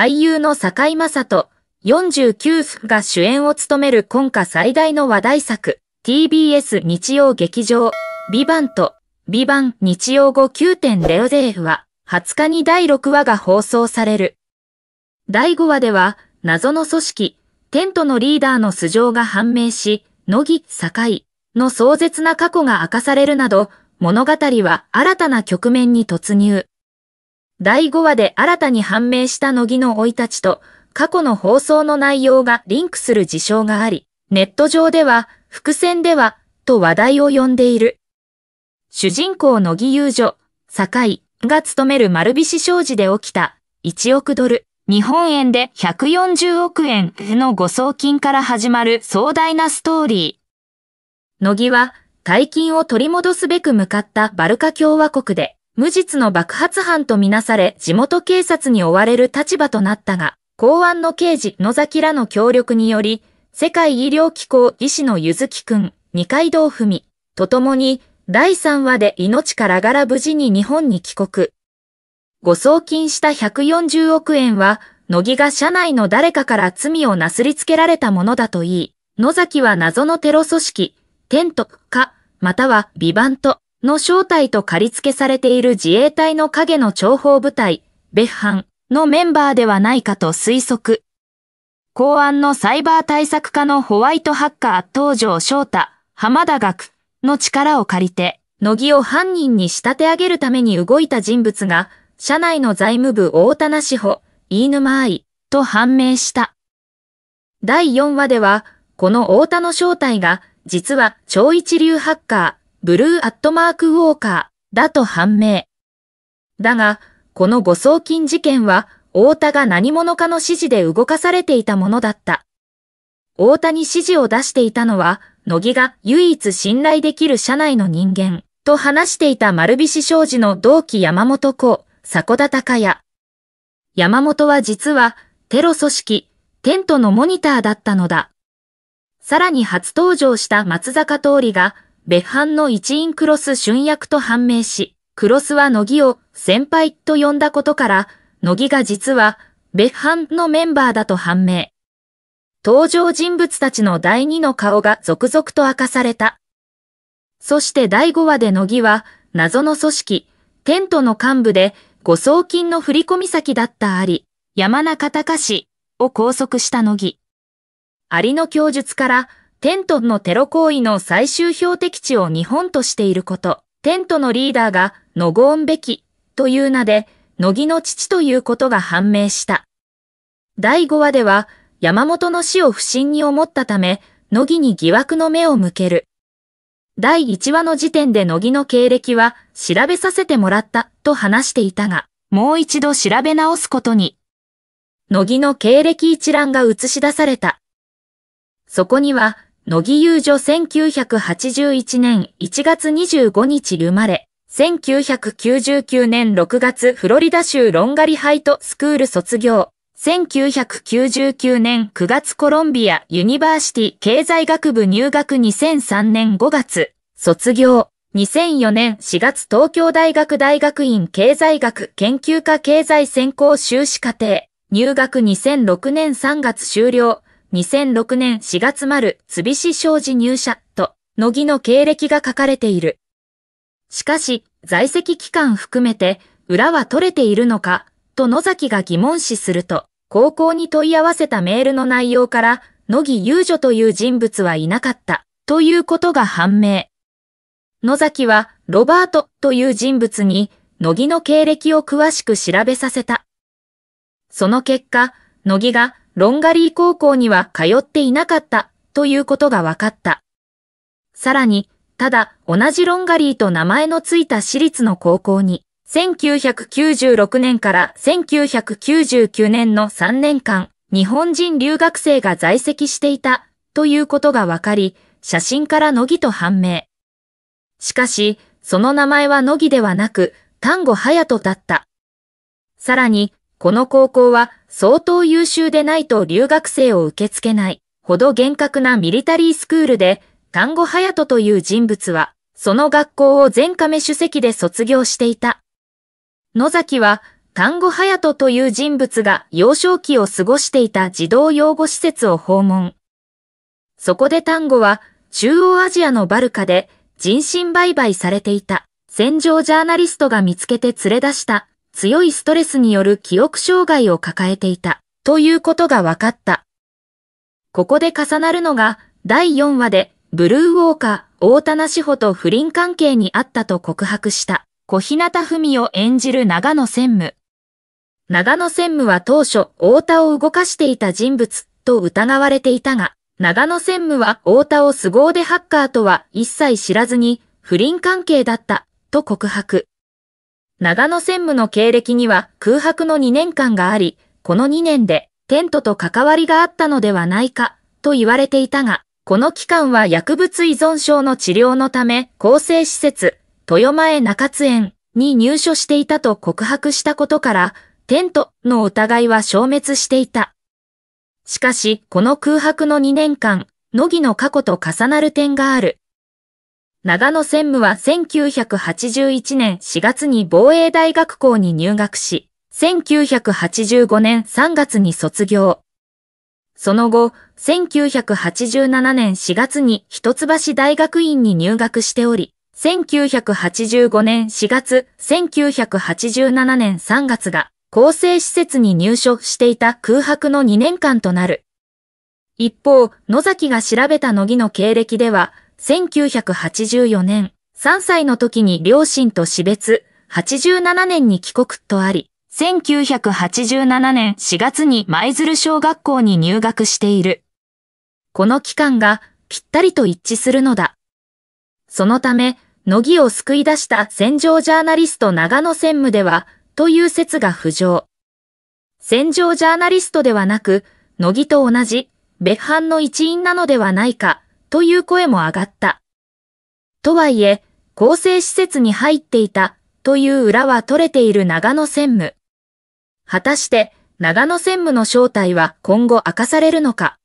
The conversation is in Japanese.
俳優の堺雅人、49夫が主演を務める今夏最大の話題作、TBS 日曜劇場、ビバンと、ビバン日曜後9.0ゼーは、20日に第6話が放送される。第5話では、謎の組織、テントのリーダーの素性が判明し、乃木、井の壮絶な過去が明かされるなど、物語は新たな局面に突入。第5話で新たに判明した乃木の老い立ちと、過去の放送の内容がリンクする事象があり、ネット上では、伏線では、と話題を呼んでいる。主人公乃木遊女、井が勤める丸菱商事で起きた1億ドル、日本円で140億円の誤送金から始まる壮大なストーリー。乃木は大金を取り戻すべく向かったバルカ共和国で無実の爆発犯とみなされ地元警察に追われる立場となったが、公安の刑事野崎らの協力により、世界医療機構医師のゆずきくん、二階堂ふみ、と共に、第3話で命からがら無事に日本に帰国。誤送金した140億円は、乃木が社内の誰かから罪をなすりつけられたものだといい、野崎は謎のテロ組織、テントか、またはビバンとの正体と借り付けされている自衛隊の影の諜報部隊、別班のメンバーではないかと推測。公安のサイバー対策課のホワイトハッカー東条翔太、浜田学の力を借りて、乃木を犯人に仕立て上げるために動いた人物が、社内の財務部大田なし保、飯沼愛と判明した。第4話では、この大田の正体が、実は超一流ハッカー、ブルーアットマークウォーカーだと判明。だが、この誤送金事件は、太田が何者かの指示で動かされていたものだった。大田に指示を出していたのは、乃木が唯一信頼できる社内の人間、と話していた丸菱商事の同期山本子、迫田隆也。山本は実は、テロ組織、テントのモニターだったのだ。さらに初登場した松坂通りが、別班の一員クロス春役と判明し、クロスは乃木を先輩と呼んだことから、乃木が実は別班のメンバーだと判明。登場人物たちの第2の顔が続々と明かされた。そして第5話で乃木は、謎の組織、テントの幹部で、誤送金の振込先だったり、山中隆を拘束した乃木。リの供述から、テントのテロ行為の最終標的地を日本としていること、テントのリーダーが、のごーべき、という名で、乃木の父ということが判明した。第5話では、山本の死を不審に思ったため、乃木に疑惑の目を向ける。第1話の時点で乃木の経歴は調べさせてもらったと話していたが、もう一度調べ直すことに。乃木の経歴一覧が映し出された。そこには野木遊女1981年1月25日生まれ、1999年6月フロリダ州ロンガリハイトスクール卒業、1999年9月コロンビアユニバーシティ経済学部入学2003年5月、卒業。2004年4月東京大学大学院経済学研究科経済専攻修士課程。入学2006年3月終了。2006年4月丸、つびし商事入社と、乃木の経歴が書かれている。しかし、在籍期間含めて、裏は取れているのか、と野崎が疑問視すると、高校に問い合わせたメールの内容から、野木遊女という人物はいなかった、ということが判明。野崎は、ロバートという人物に、乃木の経歴を詳しく調べさせた。その結果、乃木がロンガリー高校には通っていなかったということが分かった。さらに、ただ同じロンガリーと名前のついた私立の高校に、1996年から1999年の3年間、日本人留学生が在籍していたということが分かり、写真から乃木と判明。しかし、その名前は乃木ではなく、丹後隼人だった。さらに、この高校は相当優秀でないと留学生を受け付けないほど厳格なミリタリースクールで、丹後隼人という人物は、その学校を全亀主席で卒業していた。野崎は、丹後隼人という人物が幼少期を過ごしていた児童養護施設を訪問。そこで丹後は、中央アジアのバルカで人身売買されていた戦場ジャーナリストが見つけて連れ出した強いストレスによる記憶障害を抱えていたということが分かった。ここで重なるのが第4話でブルーウォーカー、大田な志と不倫関係にあったと告白した小日向文を演じる長野専務。長野専務は当初大田を動かしていた人物と疑われていたが、長野専務は大田を凄腕ハッカーとは一切知らずに不倫関係だったと告白。長野専務の経歴には空白の2年間があり、この2年でテントと関わりがあったのではないかと言われていたが、この期間は薬物依存症の治療のため、更生施設、豊前中津園に入所していたと告白したことから、テントの疑いは消滅していた。しかし、この空白の2年間、乃木の過去と重なる点がある。長野専務は1981年4月に防衛大学校に入学し、1985年3月に卒業。その後、1987年4月に一橋大学院に入学しており、1985年4月、1987年3月が、厚生施設に入所していた空白の2年間となる。一方、野崎が調べた乃木の経歴では、1984年、3歳の時に両親と死別、87年に帰国とあり、1987年4月に舞鶴小学校に入学している。この期間がぴったりと一致するのだ。そのため、乃木を救い出した戦場ジャーナリスト長野専務では、という説が浮上。戦場ジャーナリストではなく、乃木と同じ、別班の一員なのではないか、という声も上がった。とはいえ、厚生施設に入っていたという裏は取れている長野専務。果たして長野専務の正体は今後明かされるのか。